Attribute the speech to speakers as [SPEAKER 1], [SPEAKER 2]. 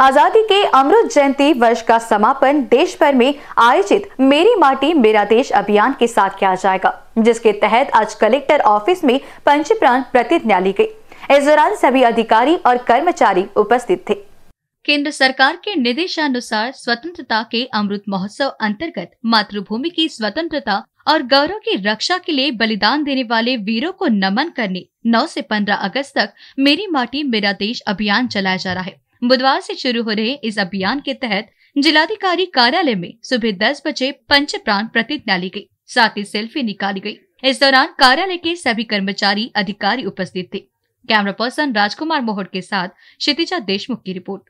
[SPEAKER 1] आजादी के अमृत जयंती वर्ष का समापन देश भर में आयोजित मेरी माटी मेरा देश अभियान के साथ किया जाएगा जिसके तहत आज कलेक्टर ऑफिस में पंच प्राण प्रतिज्ञा ली गई इस दौरान सभी अधिकारी और कर्मचारी उपस्थित थे केंद्र सरकार के निर्देशानुसार स्वतंत्रता के अमृत महोत्सव अंतर्गत मातृभूमि की स्वतंत्रता और गौरव की रक्षा के लिए बलिदान देने वाले वीरों को नमन करने 9 से 15 अगस्त तक मेरी माटी मेरा देश अभियान चलाया जा रहा है बुधवार से शुरू हो रहे इस अभियान के तहत जिलाधिकारी कार्यालय में सुबह दस बजे पंच प्राण प्रतिज्ञा ली गयी साथ ही सेल्फी निकाली गयी इस दौरान कार्यालय के सभी कर्मचारी अधिकारी उपस्थित थे कैमरा पर्सन राजकुमार मोहट के साथ क्षितिजा देशमुख की रिपोर्ट